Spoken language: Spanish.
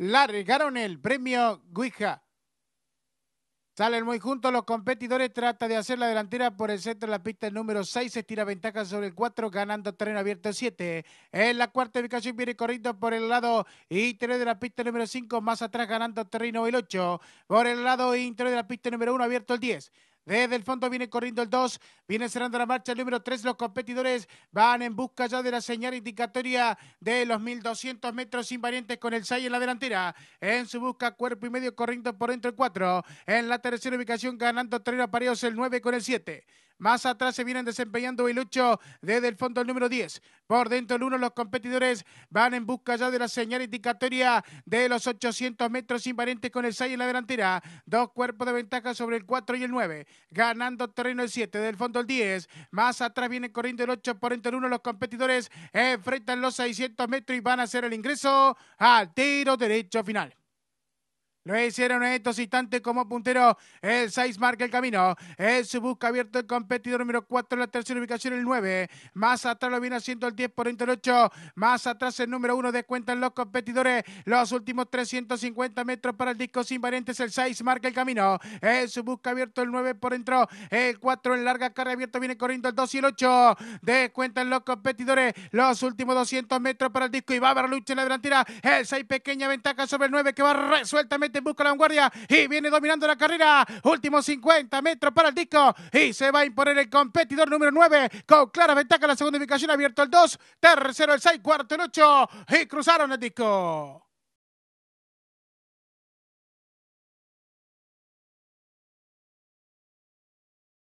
largaron el premio Guija. Salen muy juntos los competidores, trata de hacer la delantera por el centro de la pista el número 6, estira ventaja sobre el 4, ganando terreno abierto el 7. En la cuarta ubicación viene corriendo por el lado interior de la pista número 5, más atrás ganando terreno el 8. Por el lado interior de la pista número 1, abierto el 10. Desde el fondo viene corriendo el 2, viene cerrando la marcha el número 3. Los competidores van en busca ya de la señal indicatoria de los 1200 metros invariantes con el 6 en la delantera. En su busca, cuerpo y medio corriendo por dentro el 4. En la tercera ubicación, ganando terreno a el 9 con el 7. Más atrás se vienen desempeñando el 8 desde el fondo el número 10. Por dentro el 1 los competidores van en busca ya de la señal indicatoria de los 800 metros invariantes con el 6 en la delantera. Dos cuerpos de ventaja sobre el 4 y el 9. Ganando terreno el 7 del fondo el 10. Más atrás viene corriendo el 8 por dentro el 1 los competidores enfrentan los 600 metros y van a hacer el ingreso al tiro derecho final. Lo hicieron en estos instantes como puntero. El 6 marca el camino. El se busca abierto el competidor número 4 en la tercera ubicación, el 9. Más atrás lo viene haciendo el 10 por el 8. Más atrás el número 1 descuentan los competidores. Los últimos 350 metros para el disco sin variantes. El 6 marca el camino. El su busca abierto el 9 por dentro. El 4 en larga carga abierta viene corriendo el 2 y el 8. Descuentan los competidores. Los últimos 200 metros para el disco y va a lucha en la delantera. El 6 pequeña ventaja sobre el 9 que va resueltamente busca la vanguardia y viene dominando la carrera. Últimos 50 metros para el disco y se va a imponer el competidor número 9 con clara ventaja. La segunda ubicación abierto el 2, tercero el 6, cuarto el 8 y cruzaron el disco.